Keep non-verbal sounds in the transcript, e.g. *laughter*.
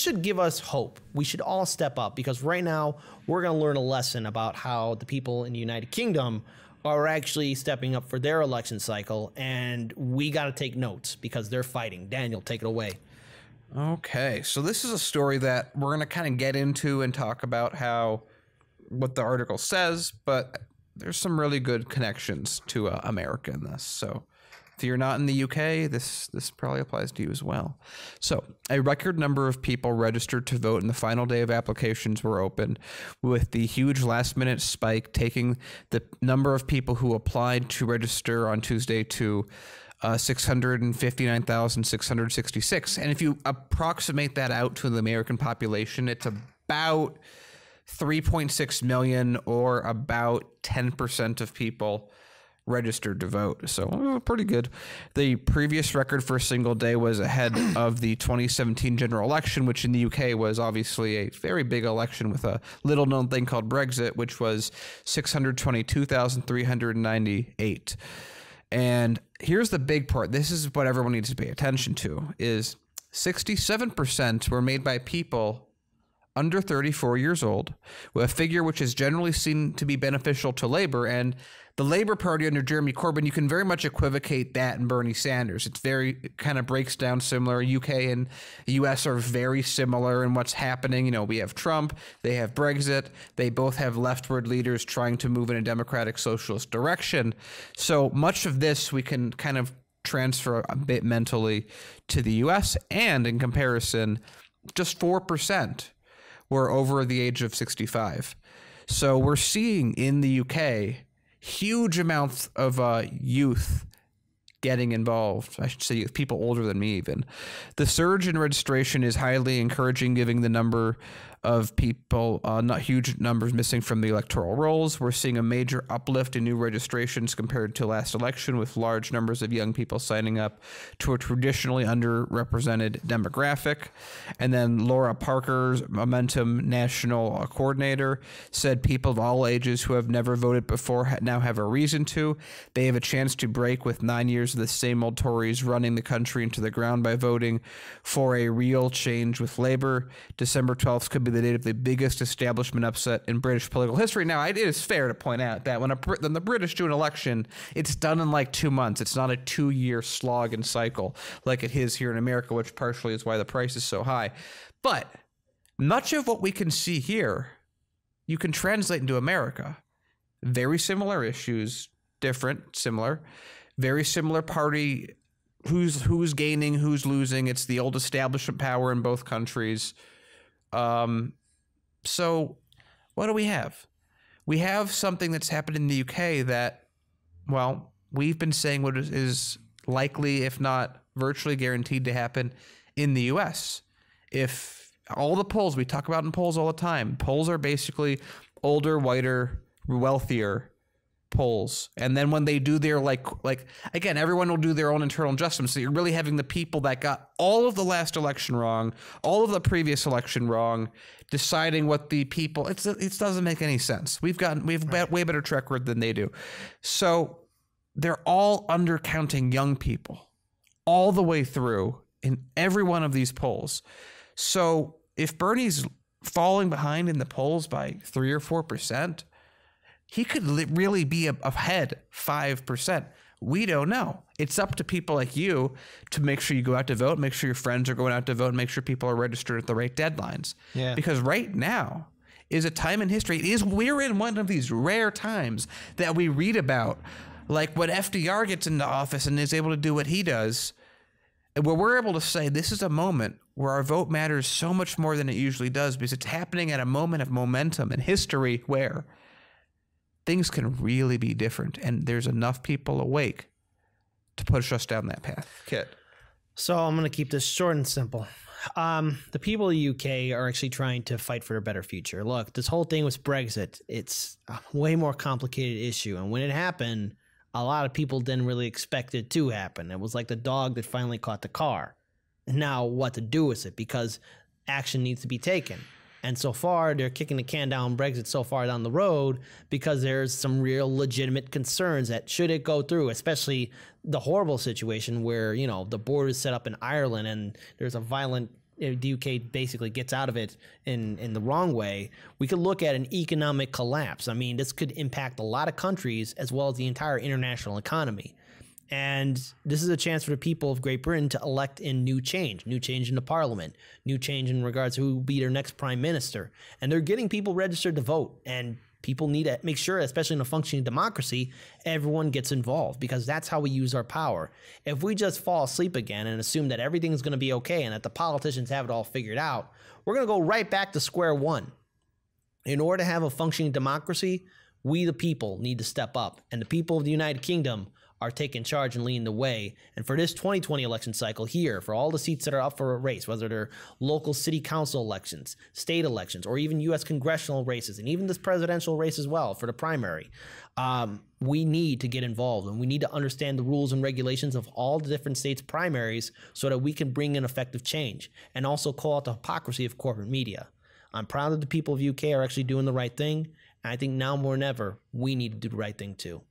this should give us hope. We should all step up because right now we're going to learn a lesson about how the people in the United Kingdom are actually stepping up for their election cycle, and we got to take notes because they're fighting. Daniel, take it away. Okay, so this is a story that we're going to kind of get into and talk about how what the article says, but there's some really good connections to uh, America in this. So if you're not in the UK, this this probably applies to you as well. So, a record number of people registered to vote in the final day of applications were open, with the huge last minute spike taking the number of people who applied to register on Tuesday to uh, 659,666. And if you approximate that out to the American population, it's about 3.6 million or about 10% of people registered to vote. So uh, pretty good. The previous record for a single day was ahead *coughs* of the 2017 general election, which in the UK was obviously a very big election with a little known thing called Brexit, which was 622,398. And here's the big part. This is what everyone needs to pay attention to is 67% were made by people under 34 years old, a figure which is generally seen to be beneficial to labor. And the Labor Party under Jeremy Corbyn, you can very much equivocate that and Bernie Sanders. It's very it kind of breaks down similar. UK and US are very similar in what's happening. You know, we have Trump, they have Brexit, they both have leftward leaders trying to move in a democratic socialist direction. So much of this we can kind of transfer a bit mentally to the US and in comparison, just 4% were over the age of 65. So we're seeing in the UK huge amounts of uh, youth getting involved. I should say people older than me even. The surge in registration is highly encouraging, giving the number of people, uh, not huge numbers missing from the electoral rolls. We're seeing a major uplift in new registrations compared to last election, with large numbers of young people signing up to a traditionally underrepresented demographic. And then Laura Parker's Momentum National uh, Coordinator said people of all ages who have never voted before now have a reason to. They have a chance to break with nine years of the same old Tories running the country into the ground by voting for a real change with labor. December 12th could be the date of the biggest establishment upset in British political history. Now, it is fair to point out that when, a, when the British do an election, it's done in like two months. It's not a two year slog and cycle like it is here in America, which partially is why the price is so high. But much of what we can see here, you can translate into America. Very similar issues, different, similar, very similar party who's who's gaining, who's losing. It's the old establishment power in both countries. Um, so, what do we have? We have something that's happened in the UK that, well, we've been saying what is likely, if not virtually guaranteed, to happen in the US. If all the polls we talk about in polls all the time, polls are basically older, whiter, wealthier polls and then when they do their like like again everyone will do their own internal adjustments so you're really having the people that got all of the last election wrong all of the previous election wrong deciding what the people it's it doesn't make any sense we've gotten we've right. way better track record than they do so they're all undercounting young people all the way through in every one of these polls so if bernie's falling behind in the polls by 3 or 4% he could li- really be ahead 5%. We don't know. It's up to people like you to make sure you go out to vote, make sure your friends are going out to vote, make sure people are registered at the right deadlines. Yeah. Because right now, is a time in history. It is we're in one of these rare times that we read about, like when FDR gets into office and is able to do what he does, where we're able to say this is a moment where our vote matters so much more than it usually does because it's happening at a moment of momentum in history where things can really be different. And there's enough people awake to push us down that path. Kit. So I'm going to keep this short and simple. Um, the people of the UK are actually trying to fight for a better future. Look, this whole thing with Brexit, it's a way more complicated issue. And when it happened, a lot of people didn't really expect it to happen. It was like the dog that finally caught the car. And now what to do with it because action needs to be taken. And so far, they're kicking the can down Brexit so far down the road because there's some real legitimate concerns that should it go through, especially the horrible situation where, you know, the border is set up in Ireland and there's a violent the UK basically gets out of it in, in the wrong way, we could look at an economic collapse. I mean, this could impact a lot of countries as well as the entire international economy. And this is a chance for the people of Great Britain to elect in new change, new change in the parliament, new change in regards to who will be their next prime minister. And they're getting people registered to vote. And people need to make sure, especially in a functioning democracy, everyone gets involved because that's how we use our power. If we just fall asleep again and assume that everything's going to be okay and that the politicians have it all figured out, we're going to go right back to square one. In order to have a functioning democracy, we the people need to step up. And the people of the United Kingdom are taking charge and leading the way. And for this 2020 election cycle here, for all the seats that are up for a race, whether they're local city council elections, state elections, or even U.S. congressional races, and even this presidential race as well for the primary, um, we need to get involved and we need to understand the rules and regulations of all the different states' primaries so that we can bring in effective change and also call out the hypocrisy of corporate media. I'm proud that the people of UK are actually doing the right thing. And I think now more than ever, we need to do the right thing too.